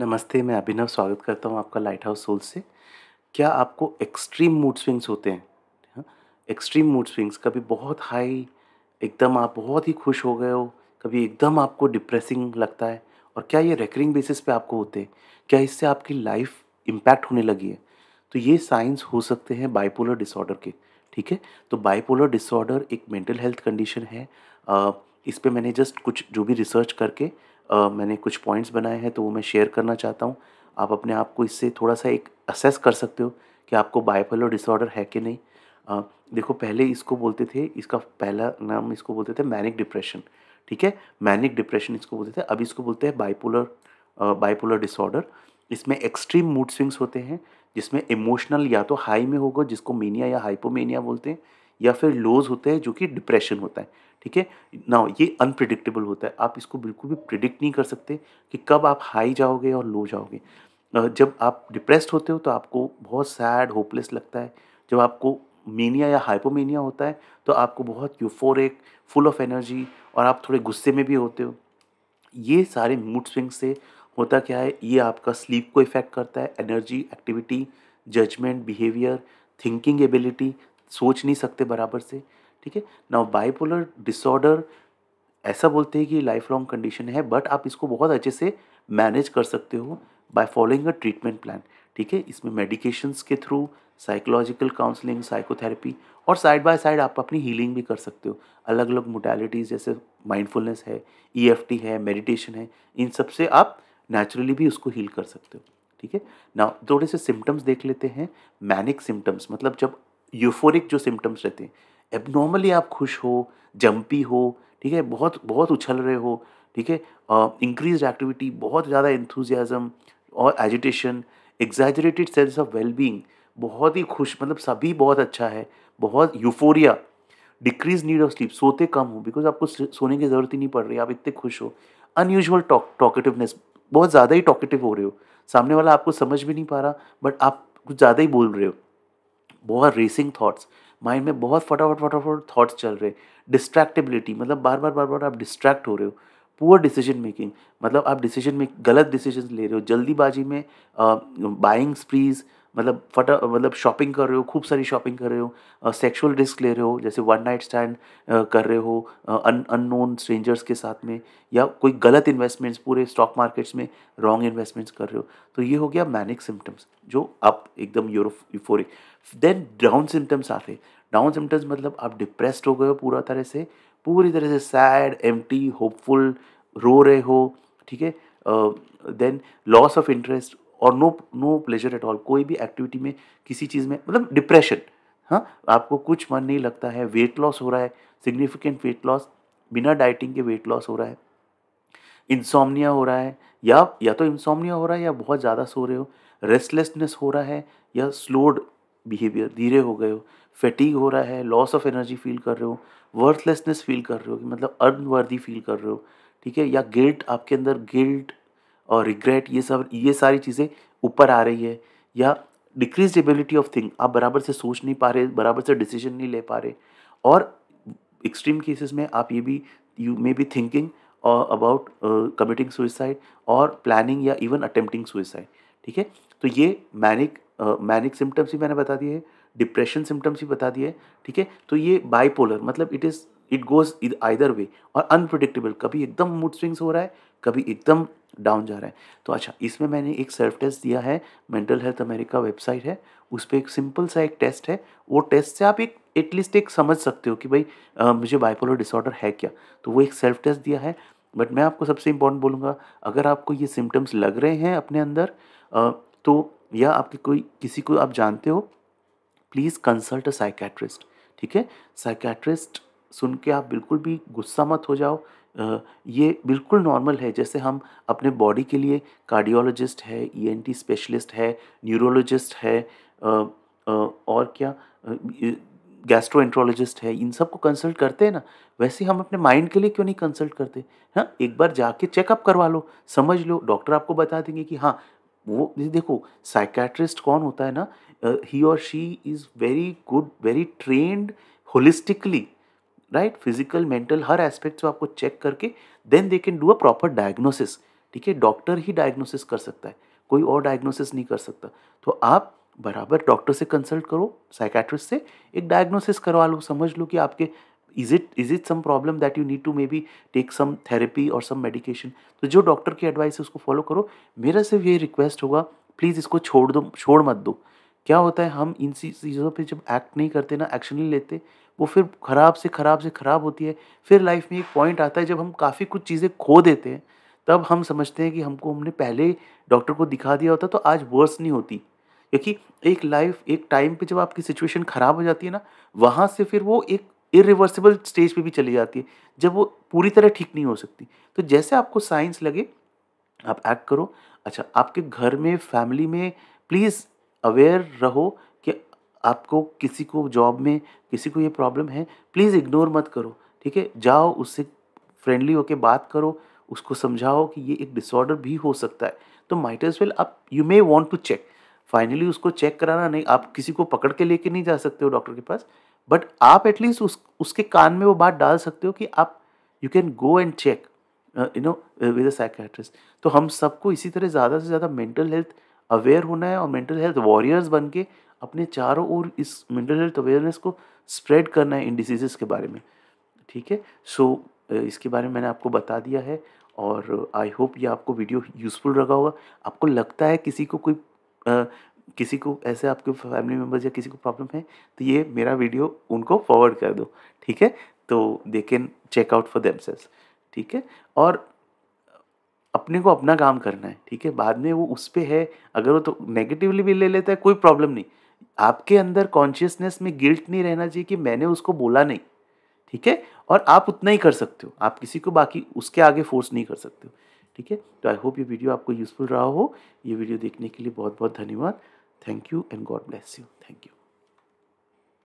नमस्ते मैं अभिनव स्वागत करता हूँ आपका लाइट हाउस सोल से क्या आपको एक्सट्रीम मूड स्विंग्स होते हैं एक्सट्रीम मूड स्विंग्स कभी बहुत हाई एकदम आप बहुत ही खुश हो गए हो कभी एकदम आपको डिप्रेसिंग लगता है और क्या ये रेकरिंग बेसिस पे आपको होते हैं क्या इससे आपकी लाइफ इम्पैक्ट होने लगी है तो ये साइंस हो सकते हैं बाइपोलर डिसऑर्डर के ठीक है तो बाइपोलर डिसऑर्डर एक मेंटल हेल्थ कंडीशन है आ, इस पर मैंने जस्ट कुछ जो भी रिसर्च करके आ, मैंने कुछ पॉइंट्स बनाए हैं तो वो मैं शेयर करना चाहता हूँ आप अपने आप को इससे थोड़ा सा एक असेस कर सकते हो कि आपको बाइपोलर डिसऑर्डर है कि नहीं आ, देखो पहले इसको बोलते थे इसका पहला नाम इसको बोलते थे मैनिक डिप्रेशन ठीक है मैनिक डिप्रेशन इसको बोलते थे अब इसको बोलते हैं बाइपोलर बाइपोलर डिसऑर्डर इसमें एक्सट्रीम मूड स्विंग्स होते हैं जिसमें इमोशनल या तो हाई में होगा जिसको मीनिया या हाइपोमेनिया बोलते हैं या फिर लोज होते हैं जो कि डिप्रेशन होता है ठीक है ना ये अनप्रिडिक्टेबल होता है आप इसको बिल्कुल भी प्रिडिक्ट नहीं कर सकते कि कब आप हाई जाओगे और लो जाओगे जब आप डिप्रेस्ड होते हो तो आपको बहुत सैड होपलेस लगता है जब आपको मीनिया या हाइपोमीनिया होता है तो आपको बहुत यूफोरिक फुल ऑफ एनर्जी और आप थोड़े गुस्से में भी होते हो ये सारे मूड स्विंग से होता क्या है ये आपका स्लीप को इफ़ेक्ट करता है energy activity judgment behaviour thinking ability सोच नहीं सकते बराबर से ठीक है ना बाइपोलर डिसऑर्डर ऐसा बोलते हैं कि लाइफ लॉन्ग कंडीशन है बट आप इसको बहुत अच्छे से मैनेज कर सकते हो by following a treatment plan ठीक है इसमें मेडिकेशंस के थ्रू साइकोलॉजिकल काउंसलिंग साइकोथेरेपी और साइड बाय साइड आप अपनी हीलिंग भी कर सकते हो अलग अलग मोडालिटीज़ जैसे माइंडफुलनेस है ई e है मेडिटेशन है इन सब से आप नेचुरली भी उसको हील कर सकते हो ठीक है ना थोड़े से सिम्टम्स देख लेते हैं मैनिक सिम्टम्स मतलब जब यूफोरिक जो सिम्टम्स रहते हैं एबनॉर्मली आप खुश हो जंपी हो ठीक है बहुत बहुत उछल रहे हो ठीक है इंक्रीज एक्टिविटी बहुत ज़्यादा इंथ्यूजियाज़म और agitation exaggerated sense of wellbeing बहुत ही खुश मतलब सभी बहुत अच्छा है बहुत euphoria decrease need of sleep सोते कम हो बिकॉज आपको सोने की ज़रूरत ही नहीं पड़ रही आप इतने खुश हो अनयूजल टॉक टॉकेटिवनेस बहुत ज़्यादा ही टॉकेटिव हो रहे हो सामने वाला आपको समझ भी नहीं पा रहा बट आप कुछ ज़्यादा ही बोल रहे हो बहुत रेसिंग थाट्स माइंड में बहुत फटाफट फटाफट थाट्स चल रहे हैं डिस्ट्रैक्टेबिलिटी मतलब बार बार बार बार आप डिस्ट्रैक्ट हो रहे हो पुअर डिसीजन मेकिंग मतलब आप डिसीजन में गलत डिसीजन ले रहे हो जल्दीबाजी में बाइंग स्प्रीज मतलब फटा मतलब शॉपिंग कर रहे हो खूब सारी शॉपिंग कर रहे हो सेक्सुअल रिस्क ले रहे हो जैसे वन नाइट स्टैंड कर रहे हो अन अननोन स्ट्रेंजर्स के साथ में या कोई गलत इन्वेस्टमेंट्स पूरे स्टॉक मार्केट्स में रॉन्ग इन्वेस्टमेंट्स कर रहे हो तो ये हो गया मैनिक सिम्टम्स जो आप एकदम यूफोरिक देन डाउन सिम्टम्स आते डाउन सिम्टम्स मतलब आप डिप्रेस्ड हो गए हो पूरा तरह से पूरी तरह से सैड एम होपफुल रो रहे हो ठीक है देन लॉस ऑफ इंटरेस्ट और no no pleasure at all कोई भी एक्टिविटी में किसी चीज़ में मतलब डिप्रेशन हाँ आपको कुछ मन नहीं लगता है वेट लॉस हो रहा है सिग्निफिकेंट वेट लॉस बिना डाइटिंग के वेट लॉस हो रहा है इंसोमनिया हो रहा है या या तो इंसोमनिया हो रहा है या बहुत ज़्यादा सो रहे हो रेस्टलेसनेस हो रहा है या स्लोड बिहेवियर धीरे हो गए हो फैटीग हो रहा है लॉस ऑफ एनर्जी फील कर रहे हो वर्थलेसनेस फील कर रहे हो कि मतलब अनवर्दी फील कर रहे हो ठीक है या गिल्ट आपके अंदर गिल्ट और रिग्रेट ये सब ये सारी चीज़ें ऊपर आ रही है या डिक्रीज एबिलिटी ऑफ थिंग आप बराबर से सोच नहीं पा रहे बराबर से डिसीजन नहीं ले पा रहे और एक्सट्रीम केसेस में आप ये भी you may be thinking about committing suicide और प्लानिंग या इवन अटेम्प्टिंग सुइसाइड ठीक है तो ये मैनिक मैनिक सिम्टम्स भी मैंने बता दिए डिप्रेशन सिम्टम्स भी बता दिए ठीक है तो ये बाइपोलर मतलब it is it goes either way और अनप्रडिक्टेबल कभी एकदम मूड स्विंग्स हो रहा है कभी एकदम डाउन जा रहा है तो अच्छा इसमें मैंने एक सेल्फ टेस्ट दिया है मेंटल हेल्थ अमेरिका वेबसाइट है उस पर एक सिंपल सा एक टेस्ट है वो टेस्ट से आप एक एटलीस्ट एक समझ सकते हो कि भाई आ, मुझे बाइपोलर डिसऑर्डर है क्या तो वो एक सेल्फ टेस्ट दिया है बट मैं आपको सबसे इंपॉर्टेंट बोलूँगा अगर आपको ये सिम्टम्स लग रहे हैं अपने अंदर आ, तो या आपके कोई किसी को आप जानते हो प्लीज़ कंसल्ट अ साइकेट्रिस्ट ठीक है साइकेट्रिस्ट सुन के आप बिल्कुल भी गुस्सा मत हो जाओ ये बिल्कुल नॉर्मल है जैसे हम अपने बॉडी के लिए कार्डियोलॉजिस्ट है ईएनटी e स्पेशलिस्ट है न्यूरोलॉजिस्ट है और क्या गैस्ट्रोएंट्रोलॉजिस्ट है इन सब को कंसल्ट करते हैं ना वैसे हम अपने माइंड के लिए क्यों नहीं कंसल्ट करते हाँ एक बार जाके चेकअप करवा लो समझ लो डॉक्टर आपको बता देंगे कि हाँ वो देखो साइकेट्रिस्ट कौन होता है ना ही और she is very good very trained holistically right physical mental हर एस्पेक्ट्स आपको चेक करके then they can do a proper diagnosis ठीक है डॉक्टर ही डायग्नोसिस कर सकता है कोई और डायग्नोसिस नहीं कर सकता तो आप बराबर डॉक्टर से कंसल्ट करो साइकेट्रिस्ट से एक डायग्नोसिस करवा लो समझ लो कि आपके is it is it some problem that you need to may be take some therapy और सम मेडिकेशन तो जो डॉक्टर की एडवाइस है उसको फॉलो करो मेरा सिर्फ ये रिक्वेस्ट होगा प्लीज़ इसको छोड़ दो छोड़ मत दो क्या होता है हम इन चीज़ों पे जब एक्ट नहीं करते ना एक्शन नहीं लेते वो फिर ख़राब से ख़राब से ख़राब होती है फिर लाइफ में एक पॉइंट आता है जब हम काफ़ी कुछ चीज़ें खो देते हैं तब हम समझते हैं कि हमको हमने पहले डॉक्टर को दिखा दिया होता तो आज वर्स नहीं होती क्योंकि एक लाइफ एक टाइम पे जब आपकी सिचुएशन ख़राब हो जाती है ना वहाँ से फिर वो एक इरिवर्सिबल स्टेज पे भी चली जाती है जब वो पूरी तरह ठीक नहीं हो सकती तो जैसे आपको साइंस लगे आप एक्ट करो अच्छा आपके घर में फैमिली में प्लीज़ अवेयर रहो कि आपको किसी को जॉब में किसी को ये प्रॉब्लम है प्लीज़ इग्नोर मत करो ठीक है जाओ उससे फ्रेंडली होके बात करो उसको समझाओ कि ये एक डिसऑर्डर भी हो सकता है तो माइट एज वेल आप you may want to check finally उसको चेक कराना नहीं आप किसी को पकड़ के लेके नहीं जा सकते हो डॉक्टर के पास बट आप एटलीस्ट उस उसके कान में वो बात डाल सकते हो कि आप you can go and check you know with a psychiatrist तो हम सबको इसी तरह ज़्यादा से ज़्यादा मेंटल हेल्थ अवेयर होना है और मेंटल हेल्थ वॉरियर्स बन के अपने चारों ओर इस मेंटल हेल्थ अवेयरनेस को स्प्रेड करना है इन डिजीज़ के बारे में ठीक है सो इसके बारे में मैंने आपको बता दिया है और आई होप ये आपको वीडियो यूज़फुल रखा होगा आपको लगता है किसी को कोई आ, किसी को ऐसे आपके फैमिली मेम्बर्स या किसी को प्रॉब्लम है तो ये मेरा वीडियो उनको फॉरवर्ड कर दो ठीक है तो they can check out for them ठीक है और अपने को अपना काम करना है ठीक है बाद में वो उस पर है अगर वो तो नेगेटिवली भी ले लेता है कोई प्रॉब्लम नहीं आपके अंदर कॉन्शियसनेस में गिल्ट नहीं रहना चाहिए कि मैंने उसको बोला नहीं ठीक है और आप उतना ही कर सकते हो आप किसी को बाकी उसके आगे फोर्स नहीं कर सकते हो ठीक है तो आई होप ये वीडियो आपको यूज़फुल रहा हो ये वीडियो देखने के लिए बहुत बहुत धन्यवाद thank you and God bless you thank you